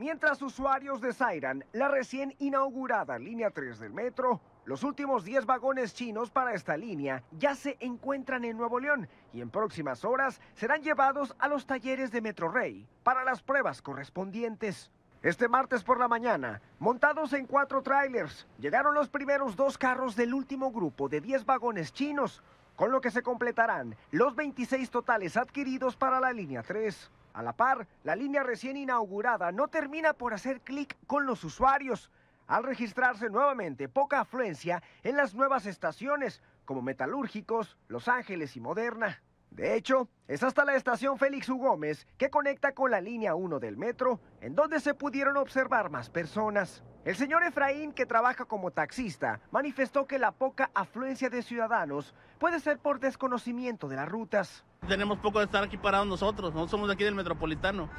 Mientras usuarios desairan la recién inaugurada línea 3 del metro, los últimos 10 vagones chinos para esta línea ya se encuentran en Nuevo León y en próximas horas serán llevados a los talleres de Metrorrey para las pruebas correspondientes. Este martes por la mañana, montados en cuatro trailers, llegaron los primeros dos carros del último grupo de 10 vagones chinos, con lo que se completarán los 26 totales adquiridos para la línea 3. A la par, la línea recién inaugurada no termina por hacer clic con los usuarios, al registrarse nuevamente poca afluencia en las nuevas estaciones como Metalúrgicos, Los Ángeles y Moderna. De hecho, es hasta la estación Félix U. Gómez, que conecta con la línea 1 del metro, en donde se pudieron observar más personas. El señor Efraín, que trabaja como taxista, manifestó que la poca afluencia de ciudadanos puede ser por desconocimiento de las rutas. Tenemos poco de estar aquí parados nosotros, no somos de aquí del metropolitano.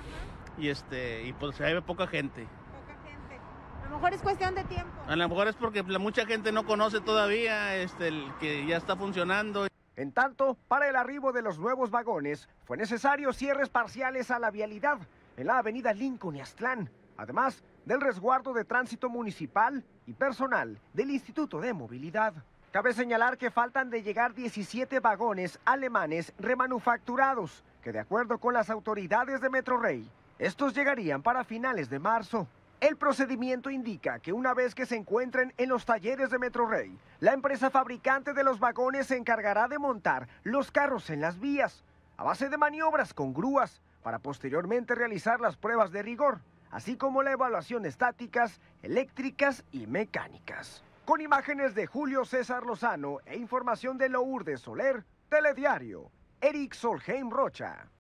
Y este, y pues hay poca gente. Poca gente. A lo mejor es cuestión de tiempo. A lo mejor es porque mucha gente no conoce todavía este, el que ya está funcionando. En tanto, para el arribo de los nuevos vagones fue necesario cierres parciales a la vialidad en la avenida Lincoln y Aztlán, además del resguardo de tránsito municipal y personal del Instituto de Movilidad. Cabe señalar que faltan de llegar 17 vagones alemanes remanufacturados, que de acuerdo con las autoridades de Rey, estos llegarían para finales de marzo. El procedimiento indica que una vez que se encuentren en los talleres de Rey, la empresa fabricante de los vagones se encargará de montar los carros en las vías, a base de maniobras con grúas, para posteriormente realizar las pruebas de rigor, así como la evaluación estáticas, eléctricas y mecánicas. Con imágenes de Julio César Lozano e información de Lourdes Soler, Telediario, Eric Solheim Rocha.